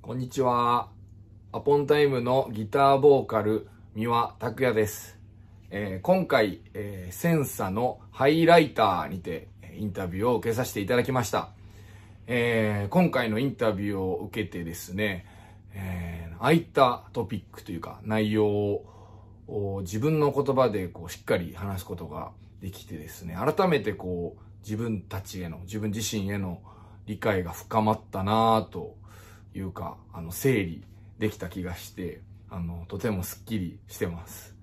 こんにちは。アポンタイムのギターボーカル、三輪拓也です。えー、今回、えー、センサのハイライターにてインタビューを受けさせていただきました。えー、今回のインタビューを受けてですね、えー、空いたトピックというか内容を自分の言葉でこうしっかり話すことができてですね、改めてこう自分たちへの、自分自身への理解が深まったなぁというか、あの、整理できた気がして、あの、とてもスッキリしてます。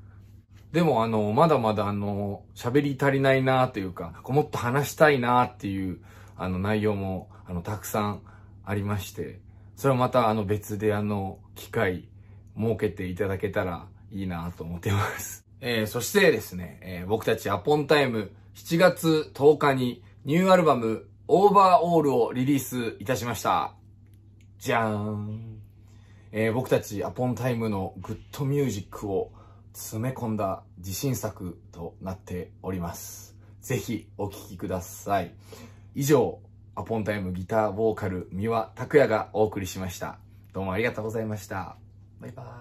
でもあの、まだまだあの、喋り足りないなというか、もっと話したいなっていう、あの、内容も、あの、たくさんありまして、それはまたあの、別であの、機会、設けていただけたらいいなと思ってます。えー、そしてですね、えー、僕たちアポンタイム7月10日にニューアルバムオーバーオールをリリースいたしました。じゃーん。えー、僕たちアポンタイムのグッドミュージックを詰め込んだ自信作となっております。ぜひお聴きください。以上、アポンタイムギターボーカル三輪拓也がお送りしました。どうもありがとうございました。バイバーイ。